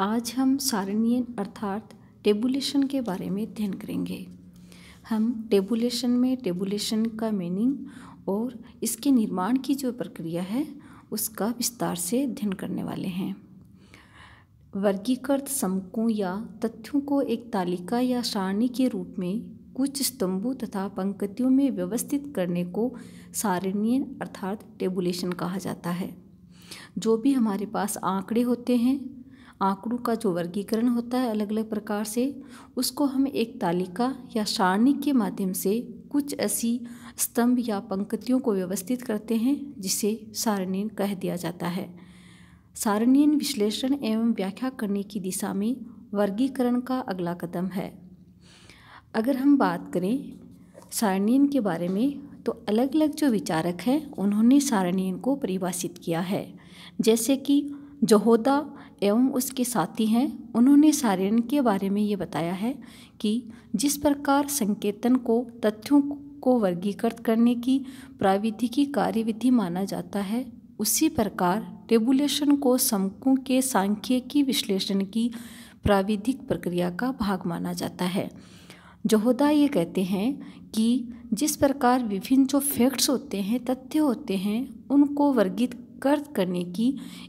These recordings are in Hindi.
आज हम सारणीय अर्थात टेबुलेशन के बारे में अध्ययन करेंगे हम टेबुलेशन में टेबुलेशन का मीनिंग और इसके निर्माण की जो प्रक्रिया है उसका विस्तार से अध्ययन करने वाले हैं वर्गीकृत समकों या तथ्यों को एक तालिका या सारणी के रूप में कुछ स्तंभों तथा पंक्तियों में व्यवस्थित करने को सारणीय अर्थात टेबुलेशन कहा जाता है जो भी हमारे पास आंकड़े होते हैं आंकड़ों का जो वर्गीकरण होता है अलग अलग प्रकार से उसको हम एक तालिका या सारणी के माध्यम से कुछ ऐसी स्तंभ या पंक्तियों को व्यवस्थित करते हैं जिसे सारणीन कह दिया जाता है सारणीन विश्लेषण एवं व्याख्या करने की दिशा में वर्गीकरण का अगला कदम है अगर हम बात करें सारणीन के बारे में तो अलग अलग जो विचारक हैं उन्होंने सारणीन को परिभाषित किया है जैसे कि जहोदा एवं उसके साथी हैं उन्होंने सारेन के बारे में ये बताया है कि जिस प्रकार संकेतन को तथ्यों को वर्गीकृत करने की प्राविधिकी कार्यविधि माना जाता है उसी प्रकार टेबुलेशन को समकों के सांख्यिकी विश्लेषण की प्राविधिक प्रक्रिया का भाग माना जाता है जहोदा ये कहते हैं कि जिस प्रकार विभिन्न जो फैक्ट्स होते हैं तथ्य होते हैं उनको वर्गीकृत कर्त करने की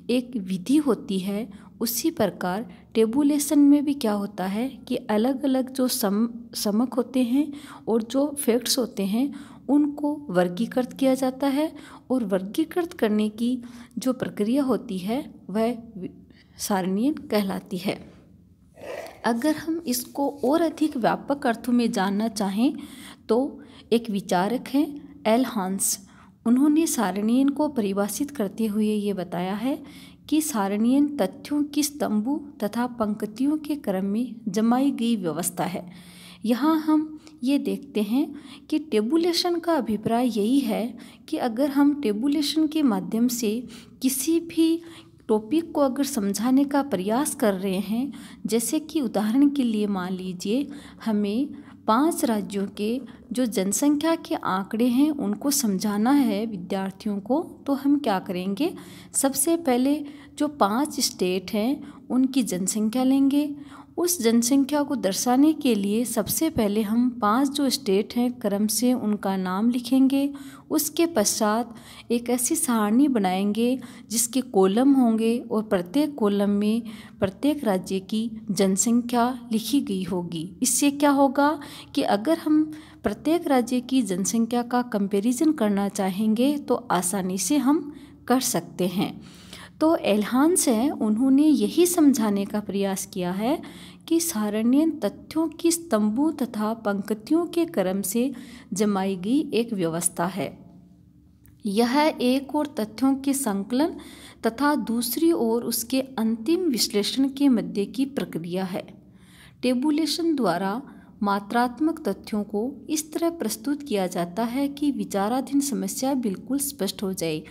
एक विधि होती है उसी प्रकार टेबुलेशन में भी क्या होता है कि अलग अलग जो सम समक होते हैं और जो फैक्ट्स होते हैं उनको वर्गीकृत किया जाता है और वर्गीकृत करने की जो प्रक्रिया होती है वह सारणीयन कहलाती है अगर हम इसको और अधिक व्यापक अर्थों में जानना चाहें तो एक विचारक हैं एल हांस उन्होंने सारणियन को परिभाषित करते हुए ये बताया है कि सारणियन तथ्यों की स्तंभों तथा पंक्तियों के क्रम में जमाई गई व्यवस्था है यहाँ हम ये देखते हैं कि टेबुलेशन का अभिप्राय यही है कि अगर हम टेबुलेशन के माध्यम से किसी भी टॉपिक को अगर समझाने का प्रयास कर रहे हैं जैसे कि उदाहरण के लिए मान लीजिए हमें पांच राज्यों के जो जनसंख्या के आंकड़े हैं उनको समझाना है विद्यार्थियों को तो हम क्या करेंगे सबसे पहले जो पांच स्टेट हैं उनकी जनसंख्या लेंगे उस जनसंख्या को दर्शाने के लिए सबसे पहले हम पांच जो स्टेट हैं क्रम से उनका नाम लिखेंगे उसके पश्चात एक ऐसी सारणी बनाएंगे जिसके कॉलम होंगे और प्रत्येक कॉलम में प्रत्येक राज्य की जनसंख्या लिखी गई होगी इससे क्या होगा कि अगर हम प्रत्येक राज्य की जनसंख्या का कंपैरिजन करना चाहेंगे तो आसानी से हम कर सकते हैं तो एल्हांस हैं उन्होंने यही समझाने का प्रयास किया है कि सारण्य तथ्यों की स्तंभों तथा पंक्तियों के क्रम से जमाई गई एक व्यवस्था है यह एक और तथ्यों के संकलन तथा दूसरी ओर उसके अंतिम विश्लेषण के मध्य की प्रक्रिया है टेबुलेशन द्वारा मात्रात्मक तथ्यों को इस तरह प्रस्तुत किया जाता है कि विचाराधीन समस्या बिल्कुल स्पष्ट हो जाए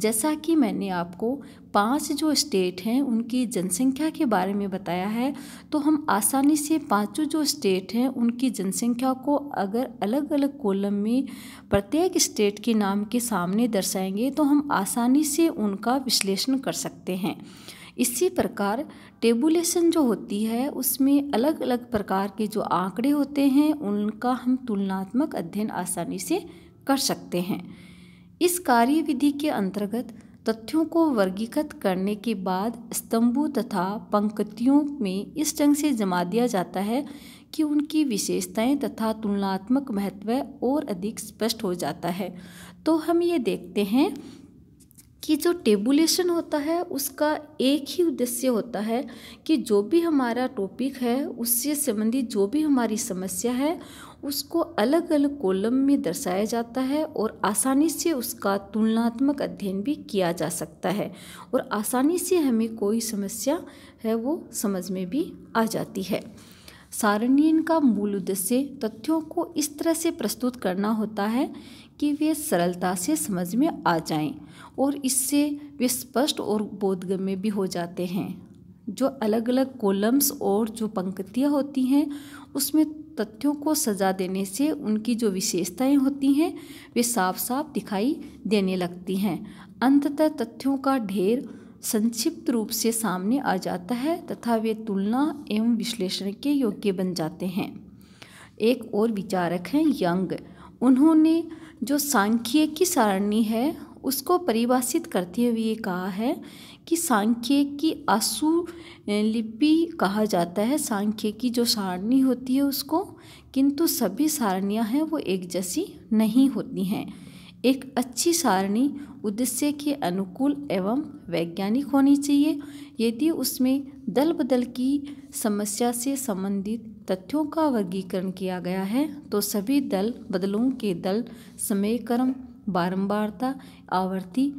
जैसा कि मैंने आपको पांच जो स्टेट हैं उनकी जनसंख्या के बारे में बताया है तो हम आसानी से पांचों जो स्टेट हैं उनकी जनसंख्या को अगर अलग अलग कॉलम में प्रत्येक स्टेट के नाम के सामने दर्शाएंगे तो हम आसानी से उनका विश्लेषण कर सकते हैं इसी प्रकार टेबुलेशन जो होती है उसमें अलग अलग प्रकार के जो आंकड़े होते हैं उनका हम तुलनात्मक अध्ययन आसानी से कर सकते हैं इस कार्य विधि के अंतर्गत तथ्यों को वर्गीकृत करने के बाद स्तंभों तथा पंक्तियों में इस ढंग से जमा दिया जाता है कि उनकी विशेषताएं तथा तुलनात्मक महत्व और अधिक स्पष्ट हो जाता है तो हम ये देखते हैं कि जो टेबुलेशन होता है उसका एक ही उद्देश्य होता है कि जो भी हमारा टॉपिक है उससे संबंधित जो भी हमारी समस्या है उसको अलग अलग कॉलम में दर्शाया जाता है और आसानी से उसका तुलनात्मक अध्ययन भी किया जा सकता है और आसानी से हमें कोई समस्या है वो समझ में भी आ जाती है सारणीन का मूल उद्देश्य तथ्यों को इस तरह से प्रस्तुत करना होता है कि वे सरलता से समझ में आ जाएं और इससे वे स्पष्ट और बोधगम्य भी हो जाते हैं जो अलग अलग कॉलम्स और जो पंक्तियाँ होती हैं उसमें तथ्यों को सजा देने से उनकी जो विशेषताएं होती हैं वे साफ साफ दिखाई देने लगती हैं अंततः तथ्यों का ढेर संक्षिप्त रूप से सामने आ जाता है तथा वे तुलना एवं विश्लेषण के योग्य बन जाते हैं एक और विचारक हैं यंग उन्होंने जो सांख्यिकी सारणी है उसको परिभाषित करते हुए कहा है कि सांख्य की आसु लिपि कहा जाता है सांख्य की जो सारणी होती है उसको किंतु सभी सारणियाँ हैं वो एक जैसी नहीं होती हैं एक अच्छी सारणी उद्देश्य के अनुकूल एवं वैज्ञानिक होनी चाहिए यदि उसमें दल बदल की समस्या से संबंधित तथ्यों का वर्गीकरण किया गया है तो सभी दल बदलों के दल समय क्रम बारंबारता आवृत्ति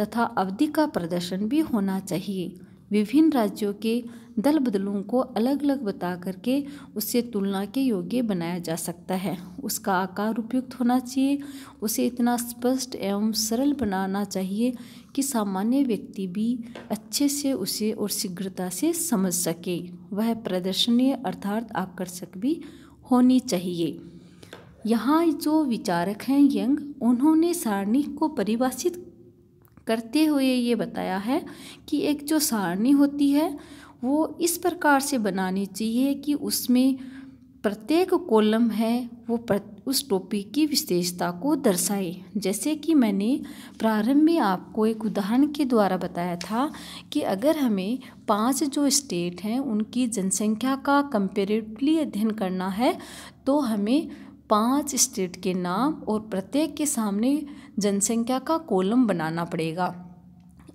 तथा अवधि का प्रदर्शन भी होना चाहिए विभिन्न राज्यों के दल बदलों को अलग अलग बता करके उससे तुलना के योग्य बनाया जा सकता है उसका आकार उपयुक्त होना चाहिए उसे इतना स्पष्ट एवं सरल बनाना चाहिए कि सामान्य व्यक्ति भी अच्छे से उसे और शीघ्रता से समझ सके वह प्रदर्शनीय अर्थात आकर्षक भी होनी चाहिए यहाँ जो विचारक हैं यंग उन्होंने सारणी को परिभाषित करते हुए ये बताया है कि एक जो सारणी होती है वो इस प्रकार से बनानी चाहिए कि उसमें प्रत्येक कॉलम है वो उस टॉपिक की विशेषता को दर्शाए जैसे कि मैंने प्रारंभ में आपको एक उदाहरण के द्वारा बताया था कि अगर हमें पांच जो स्टेट हैं उनकी जनसंख्या का कंपेरेटिवली अध्ययन करना है तो हमें पांच स्टेट के नाम और प्रत्येक के सामने जनसंख्या का कॉलम बनाना पड़ेगा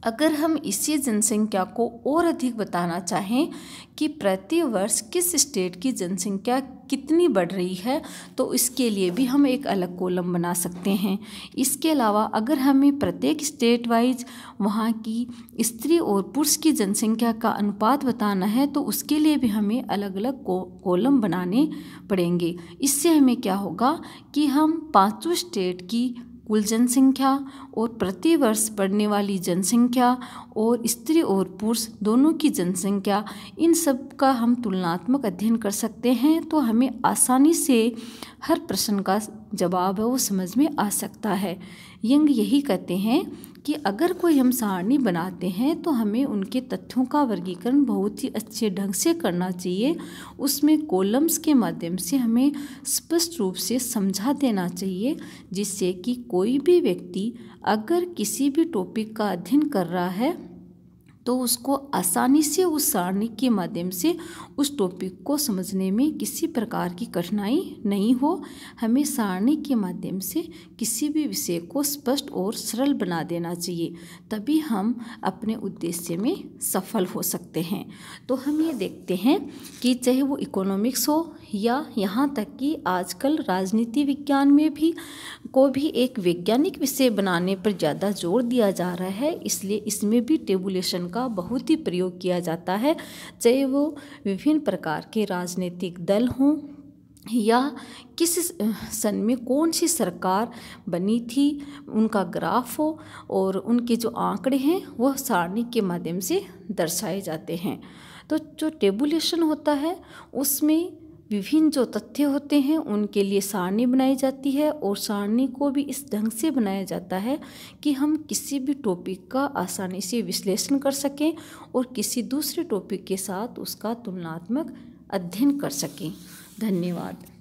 अगर हम इसी जनसंख्या को और अधिक बताना चाहें कि प्रति वर्ष किस स्टेट की जनसंख्या कितनी बढ़ रही है तो इसके लिए भी हम एक अलग कॉलम बना सकते हैं इसके अलावा अगर हमें प्रत्येक स्टेट वाइज वहाँ की स्त्री और पुरुष की जनसंख्या का अनुपात बताना है तो उसके लिए भी हमें अलग अलग कॉलम बनाने पड़ेंगे इससे हमें क्या होगा कि हम पाँचों स्टेट की कुल जनसंख्या और प्रतिवर्ष बढ़ने वाली जनसंख्या और स्त्री और पुरुष दोनों की जनसंख्या इन सब का हम तुलनात्मक अध्ययन कर सकते हैं तो हमें आसानी से हर प्रश्न का जवाब है वो समझ में आ सकता है यंग यही कहते हैं कि अगर कोई हम सारणी बनाते हैं तो हमें उनके तथ्यों का वर्गीकरण बहुत ही अच्छे ढंग से करना चाहिए उसमें कॉलम्स के माध्यम से हमें स्पष्ट रूप से समझा देना चाहिए जिससे कि कोई भी व्यक्ति अगर किसी भी टॉपिक का अध्ययन कर रहा है तो उसको आसानी से उस सारणी के माध्यम से उस टॉपिक को समझने में किसी प्रकार की कठिनाई नहीं हो हमें सारणी के माध्यम से किसी भी विषय को स्पष्ट और सरल बना देना चाहिए तभी हम अपने उद्देश्य में सफल हो सकते हैं तो हम ये देखते हैं कि चाहे वो इकोनॉमिक्स हो या यहाँ तक कि आजकल राजनीति विज्ञान में भी को भी एक वैज्ञानिक विषय बनाने पर ज़्यादा जोर दिया जा रहा है इसलिए इसमें भी टेबुलेशन का बहुत ही प्रयोग किया जाता है चाहे वो विभिन्न प्रकार के राजनीतिक दल हों या किस सन में कौन सी सरकार बनी थी उनका ग्राफ हो और उनके जो आंकड़े हैं वह सारणी के माध्यम से दर्शाए जाते हैं तो जो टेबुलेशन होता है उसमें विभिन्न जो तथ्य होते हैं उनके लिए सारणी बनाई जाती है और सारणी को भी इस ढंग से बनाया जाता है कि हम किसी भी टॉपिक का आसानी से विश्लेषण कर सकें और किसी दूसरे टॉपिक के साथ उसका तुलनात्मक अध्ययन कर सकें धन्यवाद